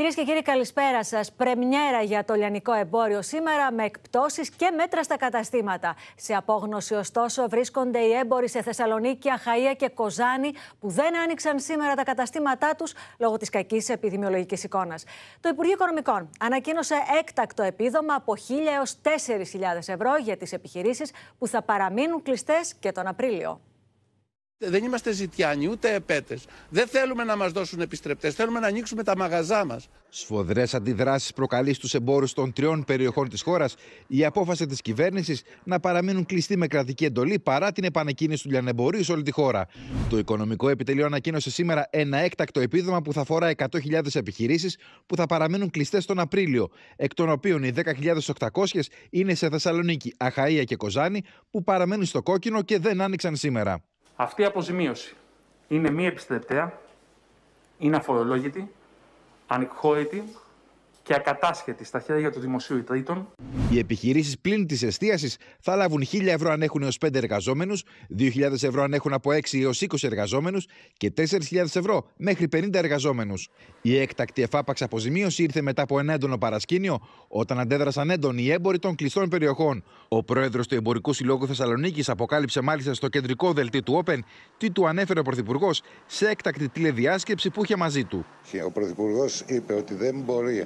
Κυρίες και κύριοι, καλησπέρα σας. Πρεμιέρα για το λιανικό εμπόριο σήμερα με εκπτώσεις και μέτρα στα καταστήματα. Σε απόγνωση, ωστόσο, βρίσκονται οι έμποροι σε Θεσσαλονίκη, Αχαία και Κοζάνη που δεν άνοιξαν σήμερα τα καταστήματά τους λόγω της κακής επιδημιολογικής εικόνας. Το Υπουργείο Οικονομικών ανακοίνωσε έκτακτο επίδομα από 1.000 έω 4.000 ευρώ για τις επιχειρήσεις που θα παραμείνουν κλειστές και τον Απρίλιο δεν είμαστε ζητιάνοι ούτε επέτες. Δεν θέλουμε να μας δώσουν επιστρεπτές. Θέλουμε να ανοίξουμε τα μαγαζά μας. Σφοδρές αντιδράσεις προκαλείς στους εμπόρους των τριών περιοχών της χώρας η απόφαση της κυβέρνησης να παραμείνουν κλειστοί με κρατική εντολή παρά την επανεκκίνηση του λιανεμπορίου σε όλη τη χώρα. Το οικονομικό επιτελείο ανακοίνωσε σήμερα ένα έκτακτο επίδομα που θα φορά 100.000 επιχειρήσεις που θα παραμείνουν κλειστές τον Απρίλιο, εκ των οποίων οι 10.800 είναι σε Θεσσαλονίκη, Αχαία και Κοζάνη που παραμένουν στο κόκκινο και δεν άνοιξαν σήμερα. Αυτή η αποζημίωση είναι μη επιστρεπτέα, είναι αφορολόγητη, ανεκχώρητη και ακατάσχετη στα χέρια του δημοσίου τρίτων. Οι επιχειρήσεις πλήν της εστίασης θα λάβουν 1.000 ευρώ αν έχουν έως 5 εργαζόμενου, 2.000 ευρώ αν έχουν από 6 έω 20 εργαζόμενους και 4.000 ευρώ μέχρι 50 εργαζόμενους. Η έκτακτη εφάπαξ αποζημίωση ήρθε μετά από ένα έντονο παρασκήνιο, όταν αντέδρασαν έντονοι οι έμποροι των κλειστών περιοχών. Ο πρόεδρος του Εμπορικού Συλλόγου Θεσσαλονίκης αποκάλυψε μάλιστα στο κεντρικό δελτίο του Open τι του ανέφερε ο Πρωθυπουργός σε έκτακτη τηλεδιάσκεψη που είχε μαζί του. Ο Πρωθυπουργός είπε ότι δεν μπορεί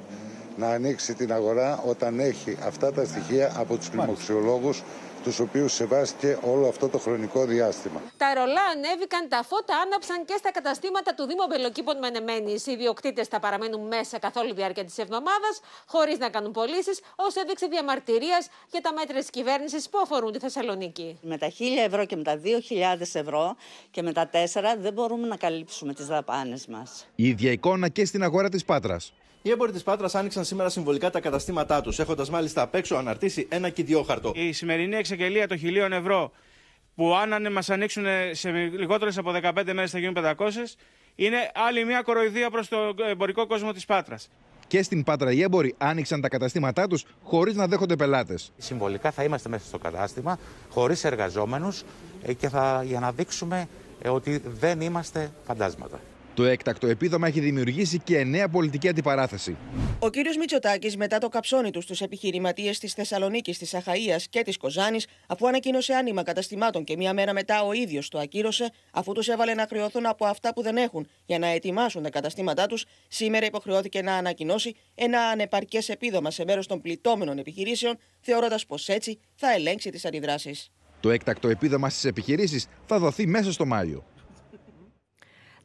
να ανοίξει την αγορά όταν έχει αυτά τα στοιχεία από τους κλιμοξιολόγους τους οποίους σεβάστηκε όλο αυτό το χρονικό διάστημα. Τα ρολά ανέβηκαν, τα φώτα άναψαν και στα καταστήματα του Δήμου Μπελοκήπων Μενεμένης. Οι ιδιοκτήτες θα παραμένουν μέσα καθ' όλη τη διάρκεια της εβδομάδας, χωρίς να κάνουν πωλήσεις, ως έδειξη διαμαρτυρίας για τα μέτρα της κυβέρνησης που αφορούν τη Θεσσαλονίκη. Με τα 1.000 ευρώ και με τα 2.000 ευρώ και με τα 4 δεν μπορούμε να καλύψουμε τις δαπάνες μας. Η ίδια εικόνα και στην αγορά της Πάτρας. Οι έμποροι της Πάτρας άνοιξαν σήμερα συμβολικά τα καταστήματά τους, έχοντας μάλιστα απ' έξω αναρτήσει ένα κυδιόχαρτο. Η σημερινή εξαγγελία των χιλίων ευρώ, που αν μα ανοίξουν σε λιγότερες από 15 μέρες θα γίνουν 500, είναι άλλη μια κοροϊδία προς το εμπορικό κόσμο της Πάτρας. Και στην Πάτρα οι έμποροι άνοιξαν τα καταστήματά τους χωρίς να δέχονται πελάτες. Συμβολικά θα είμαστε μέσα στο κατάστημα, χωρίς εργαζόμενους ε, και θα, για να δείξουμε ε, ότι δεν είμαστε φαντάσματα. Το έκτακτο επίδομα έχει δημιουργήσει και νέα πολιτική αντιπαράθεση. Ο κ. Μητσοτάκης, μετά το καψόνι του στους επιχειρηματίες της Θεσσαλονίκης, της Αχαία και της Κοζάνης, αφού ανακοίνωσε άνοιγμα καταστημάτων και μία μέρα μετά ο ίδιος το ακύρωσε, αφού τους έβαλε να χρεωθούν από αυτά που δεν έχουν για να ετοιμάσουν τα καταστήματά τους, σήμερα υποχρεώθηκε να ανακοινώσει ένα ανεπαρκές επίδομα σε μέρος των πληττόμενων επιχειρήσεων, θεωρώντας πως έτσι θα ελέγξει τις αντιδράσεις. Το έκτακτο επίδομα στις επιχειρήσεις θα δοθεί μέσα στο Μάιο.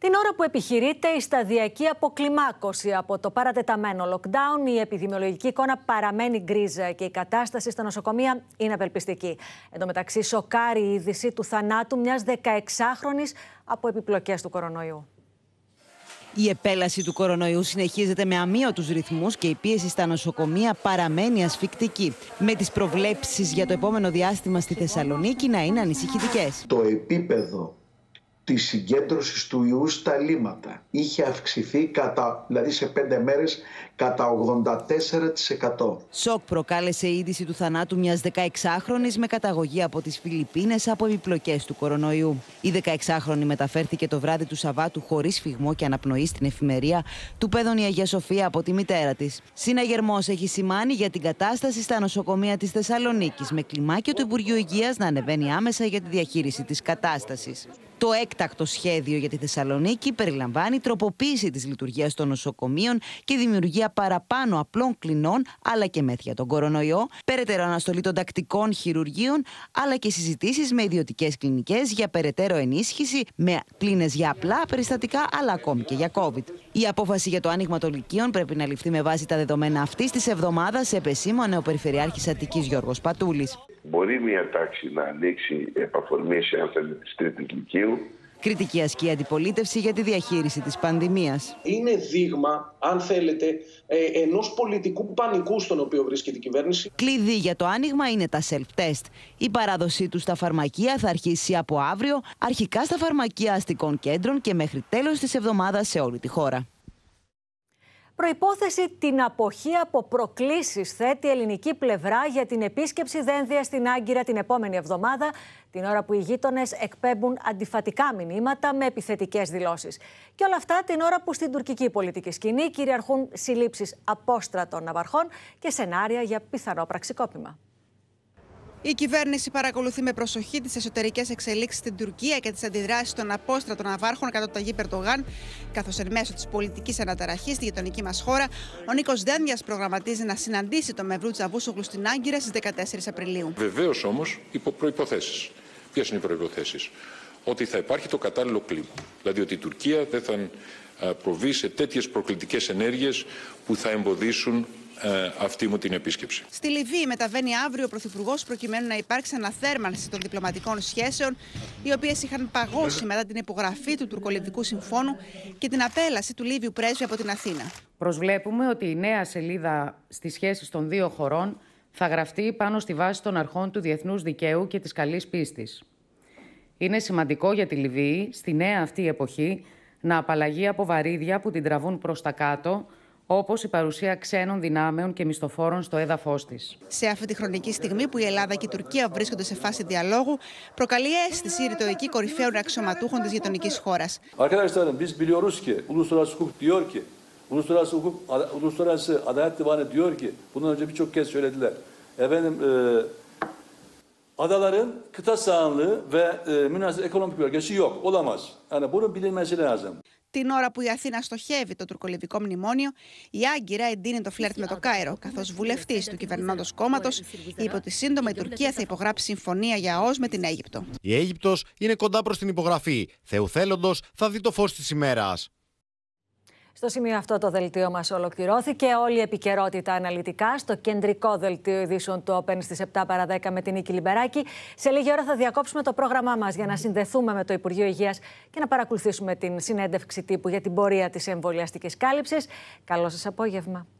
Την ώρα που επιχειρείται η σταδιακή αποκλιμάκωση από το παρατεταμένο lockdown, η επιδημιολογική εικόνα παραμένει γκρίζα και η κατάσταση στα νοσοκομεία είναι απελπιστική. Εν τω μεταξύ, σοκάρει η είδηση του θανάτου μιας 16χρονη από επιπλοκές του κορονοϊού. Η επέλαση του κορονοϊού συνεχίζεται με αμύωτους ρυθμούς και η πίεση στα νοσοκομεία παραμένει ασφικτική, με τις προβλέψεις για το επόμενο διάστημα στη Θεσσαλονίκη να είναι ανησυχητικές. Το επίπεδο Τη συγκέντρωσης του ιού στα λίμματα. Είχε αυξηθεί, κατά, δηλαδή σε πέντε μέρες, κατά 84%. Σοκ προκάλεσε η είδηση του θανάτου μιας 16χρονης με καταγωγή από τις Φιλιππίνες από επιπλοκές του κορονοϊού. Η 16χρονη μεταφέρθηκε το βράδυ του Σαββάτου χωρίς φυγμό και αναπνοή στην εφημερία του Πέδων η Αγία Σοφία από τη μητέρα της. Συναγερμός έχει σημάνει για την κατάσταση στα νοσοκομεία της Θεσσαλονίκης με κλιμάκιο του Υπουργείου Υγείας να ανεβαίνει άμεσα για τη διαχείριση της κατάστασης. Το έκτακτο σχέδιο για τη Θεσσαλονίκη περιλαμβάνει τροποποίηση της λειτουργίας των νοσοκομείων και δημιουργία παραπάνω απλών κλινών αλλά και μέθια τον κορονοϊό, περαιτέρω αναστολή των τακτικών χειρουργείων αλλά και συζητήσεις με ιδιωτικές κλινικές για περαιτέρω ενίσχυση με κλίνες για απλά περιστατικά αλλά ακόμη και για COVID. Η απόφαση για το άνοιγμα των λυκείων πρέπει να ληφθεί με βάση τα δεδομένα αυτής της εβδομάδας σε επεσήμανε ο Περιφερειάρχη Αττικής Γιώργος Πατούλης. Μπορεί μια τάξη να ανοίξει επαφορμή σε τη Τρίτη Κριτική ασκεί αντιπολίτευση για τη διαχείριση της πανδημίας. Είναι δείγμα, αν θέλετε, ε, ενός πολιτικού πανικού στον οποίο βρίσκεται η κυβέρνηση. Κλειδί για το άνοιγμα είναι τα self-test. Η παράδοσή του στα φαρμακεία θα αρχίσει από αύριο, αρχικά στα φαρμακεία αστικών κέντρων και μέχρι τέλος της εβδομάδας σε όλη τη χώρα. Προϋπόθεση την αποχή από προκλήσεις θέτει η ελληνική πλευρά για την επίσκεψη δένδια στην Άγκυρα την επόμενη εβδομάδα, την ώρα που οι γείτονες εκπέμπουν αντιφατικά μηνύματα με επιθετικές δηλώσεις. Και όλα αυτά την ώρα που στην τουρκική πολιτική σκηνή κυριαρχούν συλλήψεις απόστρατων ναυαρχών και σενάρια για πιθανό πραξικόπημα. Η κυβέρνηση παρακολουθεί με προσοχή τις εσωτερικές εξελίξεις στην Τουρκία και τις αντιδράσεις των απόστρατων Αβάρχων κατά το Ταγί Περτογάν, καθώς εν μέσω της πολιτικής αναταραχής στη γειτονική μας χώρα, ο Νίκος Δένδιας προγραμματίζει να συναντήσει τον Μευρού Τζαβούσογλου στην Άγκυρα στις 14 Απριλίου. Βεβαίως όμως υπό προποθέσει. Ποιες είναι οι προποθέσει, Ότι θα υπάρχει το κατάλληλο κλίμα. Δηλαδή ότι η Τουρκία δεν θα προβεί σε τέτοιες προκλητικές ενέργειες που θα εμποδίσουν ε, αυτή μου την επίσκεψη. Στη Λιβύη μεταβαίνει αύριο ο Πρωθυπουργός προκειμένου να υπάρξει αναθέρμανση των διπλωματικών σχέσεων, οι οποίες είχαν παγώσει μετά την υπογραφή του τουρκολιβικού συμφώνου και την απέλαση του Λίβιου πρέσβη από την Αθήνα. Προσβλέπουμε ότι η νέα σελίδα στις σχέσεις των δύο χωρών θα γραφτεί πάνω στη βάση των αρχών του διεθνούς δικαίου και της καλής πίστης. Είναι σημαντικό για τη Λιβύη, στη νέα αυτή εποχή, να απαλλαγεί από βαρύδια που την τραβούν προς τα κάτω όπως η παρουσία ξένων δυνάμεων και μισθοφόρων στο έδαφος της. Σε αυτή τη χρονική στιγμή που η Ελλάδα και η Τουρκία βρίσκονται σε φάση διαλόγου, προκαλεί αίσθηση ρητορική κορυφαίων αξιωματούχων της γειτονικής χώρας. Adaların kıta sağlığı ve e, ekonomik bölgesi yok. Olamaz. Την ώρα που η Αθήνα στοχεύει το τουρκολεβικό μνημόνιο, η Άγκυρα εντείνει το φλερτ με το Κάιρο, καθώς βουλευτής του κυβερνώντος κόμματος είπε ότι σύντομα η Τουρκία θα υπογράψει συμφωνία για ΟΣ με την Αίγυπτο. Η Αίγυπτος είναι κοντά προς την υπογραφή. Θεουθέλλοντο θα δει το φως της ημέρας. Στο σημείο αυτό το δελτίο μας ολοκληρώθηκε. Όλη η επικαιρότητα αναλυτικά στο κεντρικό δελτίο ειδήσεων του Open στις 7 παρα 10 με την Νίκη Λιμπεράκη. Σε λίγη ώρα θα διακόψουμε το πρόγραμμά μας για να συνδεθούμε με το Υπουργείο Υγείας και να παρακολουθήσουμε την συνέντευξη τύπου για την πορεία της εμβολιαστικής κάλυψης. Καλό σας απόγευμα.